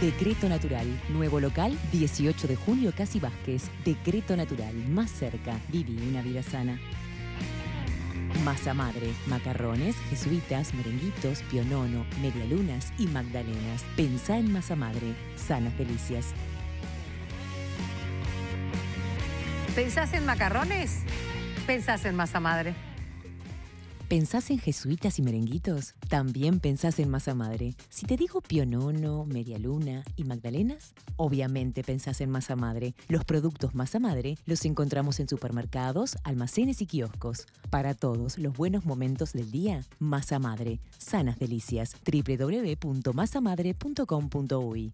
Decreto Natural. Nuevo local, 18 de junio, Casi Vázquez. Decreto Natural. Más cerca. Viví una vida sana. Masa madre, macarrones, jesuitas, merenguitos, pionono, medialunas y magdalenas. Pensá en masa madre. Sanas delicias. ¿Pensás en macarrones? ¿Pensás en masa madre? ¿Pensás en jesuitas y merenguitos? También pensás en masa madre. Si te digo pionono, media luna y magdalenas, obviamente pensás en masa madre. Los productos masa madre los encontramos en supermercados, almacenes y kioscos. Para todos los buenos momentos del día, masa madre, sanas delicias. www.masamadre.com.uy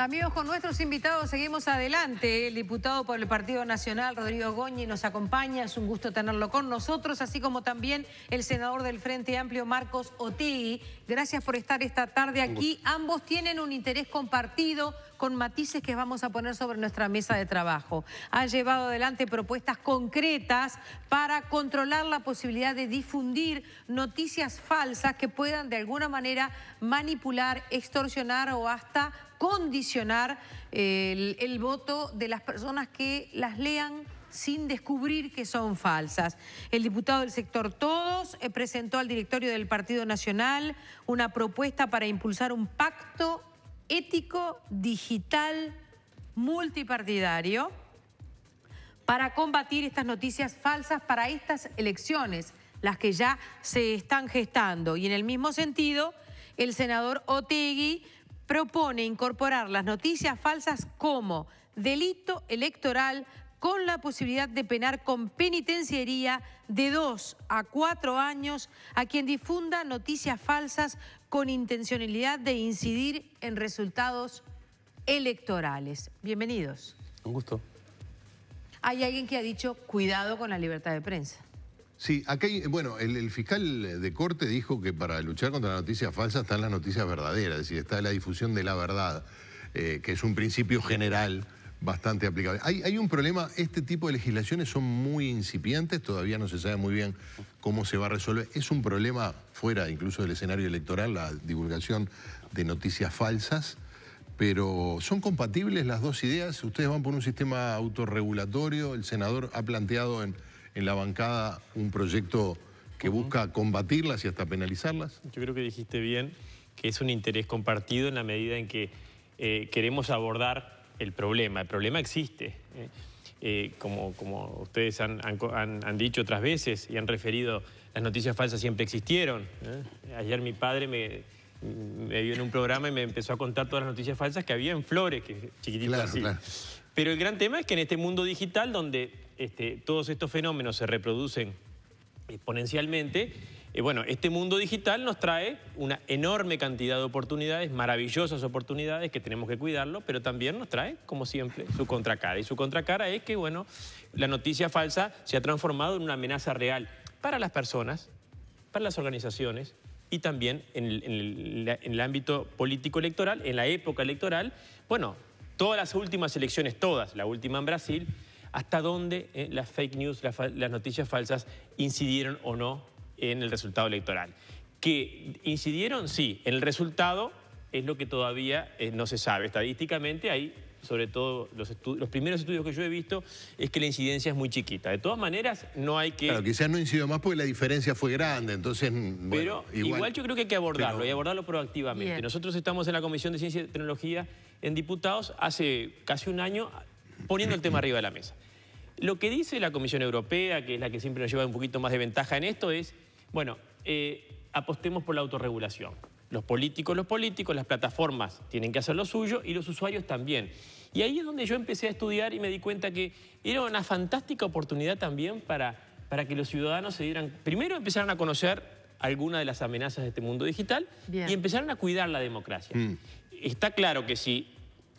Amigos, con nuestros invitados seguimos adelante. El diputado por el Partido Nacional, Rodrigo Goñi, nos acompaña. Es un gusto tenerlo con nosotros, así como también el senador del Frente Amplio, Marcos Otegui. Gracias por estar esta tarde aquí. Ambos tienen un interés compartido con matices que vamos a poner sobre nuestra mesa de trabajo. Ha llevado adelante propuestas concretas para controlar la posibilidad de difundir noticias falsas que puedan de alguna manera manipular, extorsionar o hasta condicionar el, voto de las personas que las lean sin descubrir que son falsas. El diputado del sector Todos eh, presentó al directorio del Partido Nacional una propuesta para impulsar un pacto ético, digital, multipartidario para combatir estas noticias falsas para estas elecciones, las que ya se están gestando. Y en el mismo sentido, el senador Otegui propone incorporar las noticias falsas como delito electoral con la posibilidad de penar con penitenciaría de dos a cuatro años a quien difunda noticias falsas con intencionalidad de incidir en resultados electorales. Bienvenidos. Un gusto. Hay alguien que ha dicho cuidado con la libertad de prensa. Sí, acá hay, bueno, el, fiscal de corte dijo que para luchar contra la noticia falsas... están las noticias verdaderas, es decir, está la difusión de la verdad, eh, que es un principio general bastante aplicable. Hay, hay, un problema, este tipo de legislaciones son muy incipientes, todavía no se sabe muy bien cómo se va a resolver. Es un problema fuera incluso del escenario electoral, la divulgación de noticias falsas, pero ¿son compatibles las dos ideas? Ustedes van por un sistema autorregulatorio, el senador ha planteado en en la bancada un proyecto que busca combatirlas y hasta penalizarlas? Yo creo que dijiste bien que es un interés compartido en la medida en que eh, queremos abordar el problema. El problema existe. ¿eh? Eh, como, como, ustedes han, dicho otras veces y han referido, las noticias falsas siempre existieron. Ayer mi padre me, vio en un programa y me empezó a contar todas las noticias falsas que había en Flores, que chiquititas claro, así. Pero el gran tema es que en este mundo digital donde este, todos estos fenómenos se reproducen exponencialmente, eh, bueno, este mundo digital nos trae una enorme cantidad de oportunidades, maravillosas oportunidades que tenemos que cuidarlo, pero también nos trae, como siempre, su contracara. Y su contracara es que, bueno, la noticia falsa se ha transformado en una amenaza real para las personas, para las organizaciones y también en el ámbito político-electoral, en la época electoral. Bueno, todas las últimas elecciones, todas, la última en Brasil, hasta dónde eh, las fake news, las, noticias falsas incidieron o no en el resultado electoral. Que incidieron, sí, en el resultado es lo que todavía eh, no se sabe. Estadísticamente hay, sobre todo los, primeros estudios que yo he visto, es que la incidencia es muy chiquita. De todas maneras, no hay que... Claro, quizás no incidió más porque la diferencia fue grande, entonces... pero igual, yo creo que hay que abordarlo y abordarlo proactivamente. Nosotros estamos en la Comisión de Ciencia y Tecnología en Diputados hace casi un año poniendo el tema arriba de la mesa. Lo que dice la Comisión Europea, que es la que siempre nos lleva un poquito más de ventaja en esto, es, bueno, eh, apostemos por la autorregulación. Los políticos, los políticos, las plataformas tienen que hacer lo suyo y los usuarios también. Y ahí es donde yo empecé a estudiar y me di cuenta que era una fantástica oportunidad también para, que los ciudadanos se dieran, primero empezaran a conocer alguna de las amenazas de este mundo digital y empezaran a cuidar la democracia. Mm. Está claro que si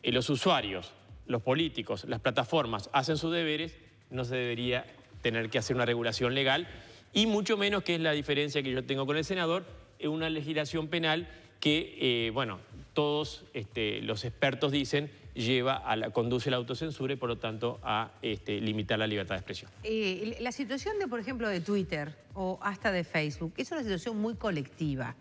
los usuarios los políticos, las plataformas hacen sus deberes, no se debería tener que hacer una regulación legal y mucho menos que es la diferencia que yo tengo con el senador, una legislación penal que, eh, bueno, todos este, los expertos dicen lleva a la, conduce a la autocensura y por lo tanto a este, limitar la libertad de expresión. Eh, la situación de, por ejemplo, de Twitter o hasta de Facebook es una situación muy colectiva.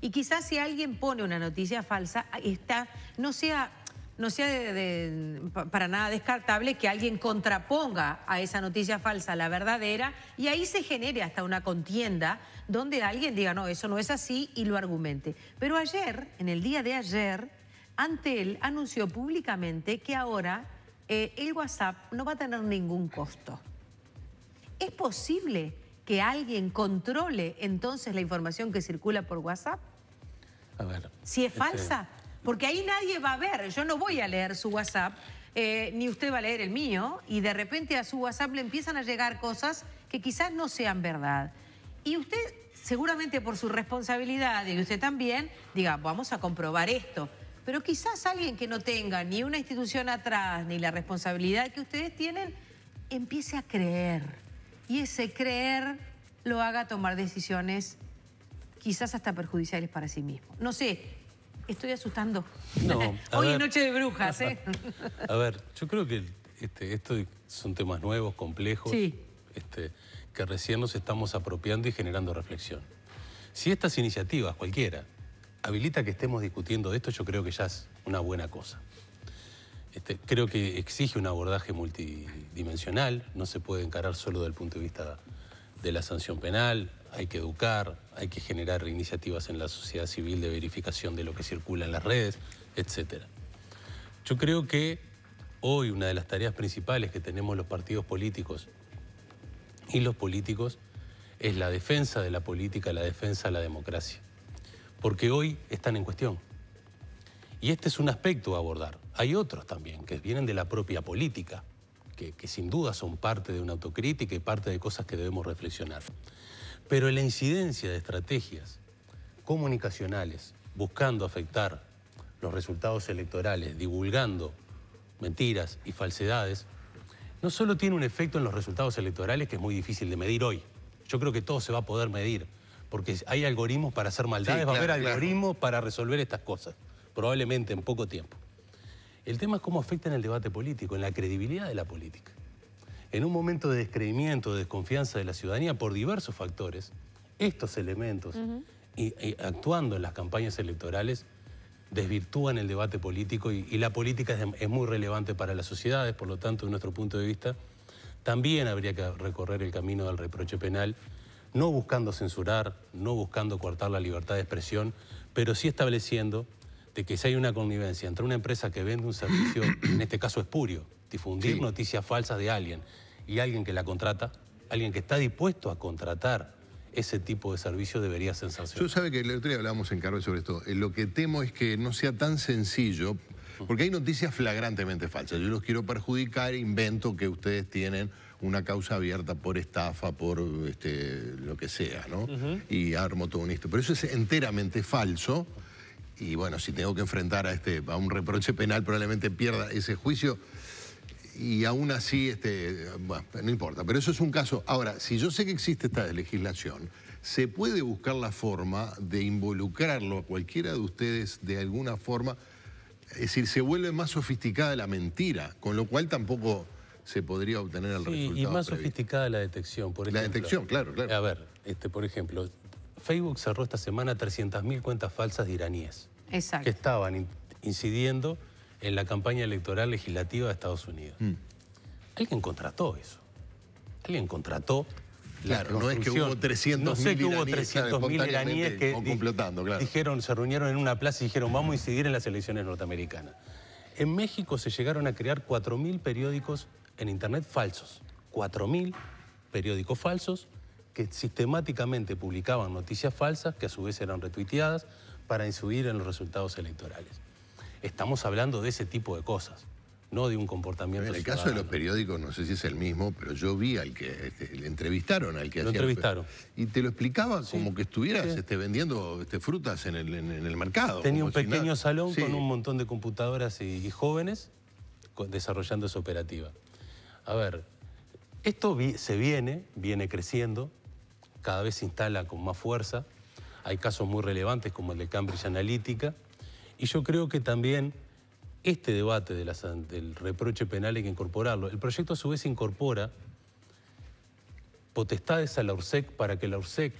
Y quizás si alguien pone una noticia falsa, está, no sea no sea de, para nada descartable que alguien contraponga a esa noticia falsa la verdadera y ahí se genere hasta una contienda donde alguien diga, no, eso no es así y lo argumente. Pero ayer, en el día de ayer, Antel anunció públicamente que ahora eh, el WhatsApp no va a tener ningún costo. ¿Es posible que alguien controle entonces la información que circula por WhatsApp? A ver. Si es este, falsa, porque ahí nadie va a ver. Yo no voy a leer su WhatsApp, eh, ni usted va a leer el mío, y de repente a su WhatsApp le empiezan a llegar cosas que quizás no sean verdad. Y usted, seguramente por su responsabilidad, y usted también, diga, vamos a comprobar esto. Pero quizás alguien que no tenga ni una institución atrás, ni la responsabilidad que ustedes tienen, empiece a creer. Y ese creer lo haga tomar decisiones quizás hasta perjudiciales para sí mismo. No sé, estoy asustando. No. Hoy es noche de brujas, ¿eh? a ver, yo creo que estos esto son temas nuevos, complejos, este, que recién nos estamos apropiando y generando reflexión. Si estas iniciativas, cualquiera, habilita que estemos discutiendo de esto, yo creo que ya es una buena cosa. Este, creo que exige un abordaje multidimensional, no se puede encarar solo desde el punto de vista de la sanción penal, hay que educar, hay que generar iniciativas en la sociedad civil de verificación de lo que circula en las redes, etc. Yo creo que hoy una de las tareas principales que tenemos los partidos políticos y los políticos es la defensa de la política, la defensa de la democracia, porque hoy están en cuestión. Y este es un aspecto a abordar. Hay otros también que vienen de la propia política, que, sin duda son parte de una autocrítica y parte de cosas que debemos reflexionar. Pero la incidencia de estrategias comunicacionales buscando afectar los resultados electorales, divulgando mentiras y falsedades, no solo tiene un efecto en los resultados electorales que es muy difícil de medir hoy. Yo creo que todo se va a poder medir, porque hay algoritmos para hacer maldades, va a haber algoritmos para resolver estas cosas, probablemente en poco tiempo. El tema es cómo afecta en el debate político, en la credibilidad de la política. En un momento de descreimiento, de desconfianza de la ciudadanía por diversos factores, estos elementos, y, actuando en las campañas electorales, desvirtúan el debate político y, la política es, muy relevante para las sociedades, por lo tanto, de nuestro punto de vista, también habría que recorrer el camino del reproche penal, no buscando censurar, no buscando coartar la libertad de expresión, pero sí estableciendo de que si hay una connivencia entre una empresa que vende un servicio, en este caso espurio, difundir noticias falsas de alguien y alguien que la contrata, alguien que está dispuesto a contratar ese tipo de servicio debería sensacional. Yo sabe que el otro día hablábamos en Carlos sobre esto. Eh, lo que temo es que no sea tan sencillo, porque hay noticias flagrantemente falsas. Yo los quiero perjudicar, invento que ustedes tienen una causa abierta por estafa, por este, lo que sea, ¿no? Y armo todo un esto. Pero eso es enteramente falso y bueno, si tengo que enfrentar a, este, a un reproche penal probablemente pierda ese juicio y aún así, este, no importa, pero eso es un caso. Ahora, si yo sé que existe esta legislación, ¿se puede buscar la forma de involucrarlo a cualquiera de ustedes de alguna forma? Es decir, se vuelve más sofisticada la mentira, con lo cual tampoco se podría obtener el sí, resultado. Y más sofisticada la detección, por La detección, claro, claro. A ver, este, por ejemplo, Facebook cerró esta semana 300.000 cuentas falsas de iraníes que estaban incidiendo en la campaña electoral legislativa de Estados Unidos. Mm. Alguien contrató eso. Alguien contrató Claro, no es que hubo 300.000 no que iraníes que dijeron, se reunieron en una plaza y dijeron, vamos a incidir en las elecciones norteamericanas. En México se llegaron a crear 4.000 periódicos en Internet falsos. 4.000 periódicos falsos que sistemáticamente publicaban noticias falsas que a su vez eran retuiteadas para insubir en los resultados electorales. Estamos hablando de ese tipo de cosas, no de un comportamiento. En el caso de los periódicos, no sé si es el mismo, pero yo vi al que este, le entrevistaron al que lo entrevistaron. Y te lo explicaba como que estuvieras este, vendiendo este, frutas en el, en, el, mercado. Tenía un pequeño salón con un montón de computadoras y, jóvenes desarrollando esa operativa. A ver, esto se viene, viene creciendo, cada vez se instala con más fuerza. Hay casos muy relevantes como el de Cambridge Analytica. Y yo creo que también este debate del reproche penal hay que incorporarlo. El proyecto a su vez incorpora potestades a la URSEC para que la URSEC...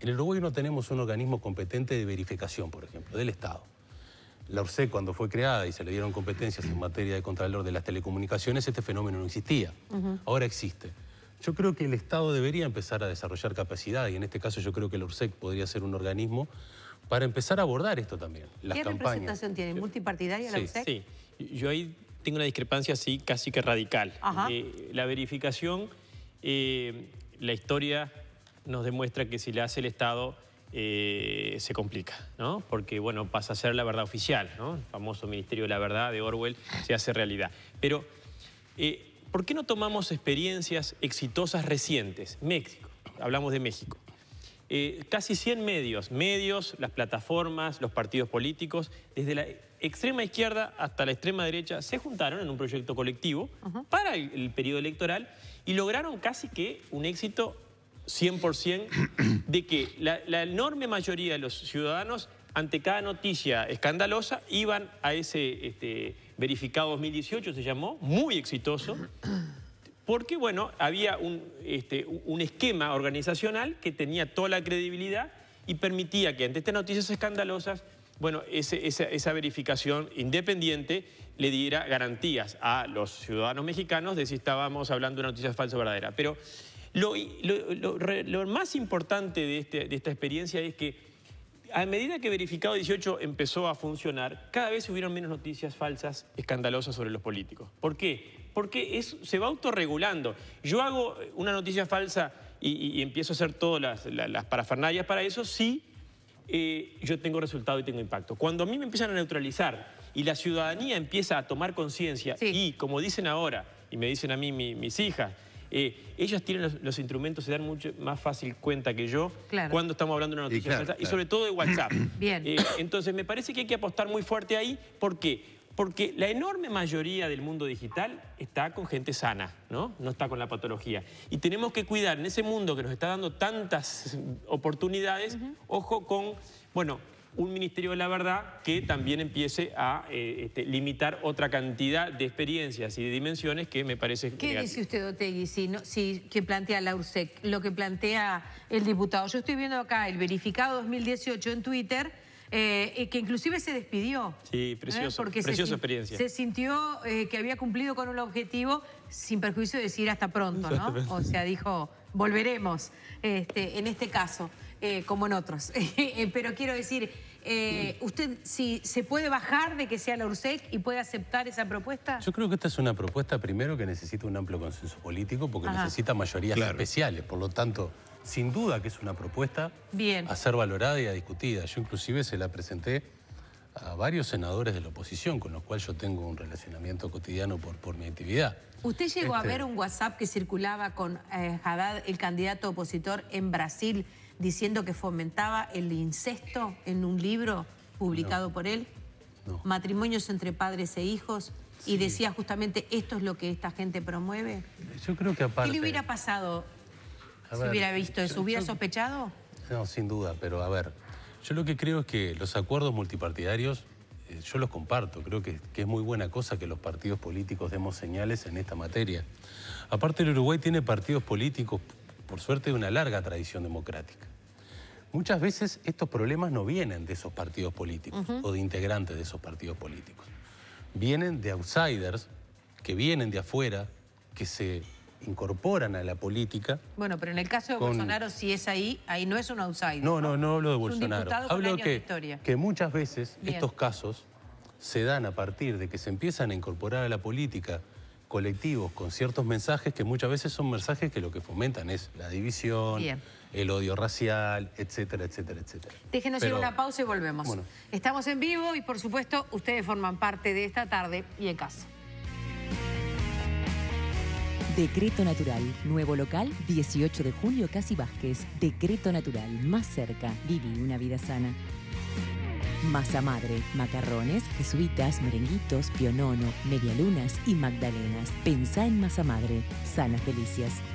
En el Uruguay no tenemos un organismo competente de verificación, por ejemplo, del Estado. La URSEC cuando fue creada y se le dieron competencias en materia de contralor de las telecomunicaciones, este fenómeno no existía. Ahora existe. Yo creo que el Estado debería empezar a desarrollar capacidad y en este caso yo creo que el URSEC podría ser un organismo para empezar a abordar esto también, las ¿Qué representación tiene? ¿Multipartidaria la URSEC? Sí, yo ahí tengo una discrepancia así casi que radical. Eh, la verificación, eh, la historia nos demuestra que si la hace el Estado eh, se complica, ¿no? Porque, bueno, pasa a ser la verdad oficial, ¿no? El famoso Ministerio de la Verdad de Orwell se hace realidad. Pero ¿por qué no tomamos experiencias exitosas recientes? México, hablamos de México. Eh, casi 100 medios, medios, las plataformas, los partidos políticos, desde la extrema izquierda hasta la extrema derecha, se juntaron en un proyecto colectivo para el, periodo electoral y lograron casi que un éxito 100% de que la enorme mayoría de los ciudadanos ante cada noticia escandalosa, iban a ese este, verificado 2018, se llamó, muy exitoso, porque, bueno, había este, un, esquema organizacional que tenía toda la credibilidad y permitía que ante estas noticias escandalosas, bueno, esa, verificación independiente le diera garantías a los ciudadanos mexicanos de si estábamos hablando de una noticia falsa o verdadera. Pero lo, más importante este, de, esta experiencia es que a medida que Verificado 18 empezó a funcionar, cada vez hubieron menos noticias falsas, escandalosas sobre los políticos. ¿Por qué? Porque se va autorregulando. Yo hago una noticia falsa y, empiezo a hacer todas las, las, para eso, sí, eh, yo tengo resultado y tengo impacto. Cuando a mí me empiezan a neutralizar y la ciudadanía empieza a tomar conciencia y, como dicen ahora, y me dicen a mí mis hijas, ellas eh, ellos tienen los, instrumentos, se dan mucho más fácil cuenta que yo cuando estamos hablando de una noticia y, falsa, y sobre todo de WhatsApp. Eh, entonces me parece que hay que apostar muy fuerte ahí. ¿Por qué? Porque la enorme mayoría del mundo digital está con gente sana, ¿no? No está con la patología. Y tenemos que cuidar en ese mundo que nos está dando tantas oportunidades, ojo con, bueno, un Ministerio de la Verdad que también empiece a eh, este, limitar otra cantidad de experiencias y de dimensiones que me parece... que ¿Qué dice usted, Otegui, si, que plantea la URSEC, lo que plantea el diputado? Yo estoy viendo acá el verificado 2018 en Twitter... Eh, que inclusive se despidió. Sí, ¿eh? precioso, preciosa experiencia. Se sintió que había cumplido con un objetivo sin perjuicio de decir hasta pronto, ¿no? O sea, dijo, volveremos este, en este caso. Eh, como en otros. Eh, pero quiero decir, eh, ¿usted si se puede bajar de que sea la URSEC y puede aceptar esa propuesta? Yo creo que esta es una propuesta primero que necesita un amplio consenso político porque necesita mayorías especiales. Por lo tanto, sin duda que es una propuesta a ser valorada y a discutida. Yo inclusive se la presenté a varios senadores de la oposición, con los cuales yo tengo un relacionamiento cotidiano por, por mi actividad. ¿Usted llegó a este ver un WhatsApp que circulaba con Haddad, el candidato opositor en Brasil, diciendo que fomentaba el incesto en un libro publicado por él, matrimonios entre padres e hijos, y decía justamente esto es lo que esta gente promueve. Yo creo que aparte... ¿Qué le hubiera pasado si hubiera visto eso? ¿Hubiera sospechado? No, sin duda, pero a ver, yo lo que creo es que los acuerdos multipartidarios eh, yo los comparto, creo que, que, es muy buena cosa que los partidos políticos demos señales en esta materia. Aparte el Uruguay tiene partidos políticos, por suerte, de una larga tradición democrática. Muchas veces estos problemas no vienen de esos partidos políticos o de integrantes de esos partidos políticos. Vienen de outsiders que vienen de afuera, que se incorporan a la política. Bueno, pero en el caso de Bolsonaro, si es ahí, ahí no es un outsider. No, no, no, hablo de Bolsonaro. hablo que, de que muchas veces estos casos se dan a partir de que se empiezan a incorporar a la política colectivos con ciertos mensajes que muchas veces son mensajes que lo que fomentan es la división, el odio racial, etcétera, etcétera, etcétera. Déjenos ir una pausa y volvemos. Bueno. Estamos en vivo y por supuesto ustedes forman parte de esta tarde y en casa. Decreto Natural. Nuevo local, 18 de junio Casi Vázquez. Decreto Natural. Más cerca. vivir una vida sana. Masa madre, macarrones, jesuitas, merenguitos, pionono, medialunas y magdalenas. Pensá en masa madre. Sanas delicias.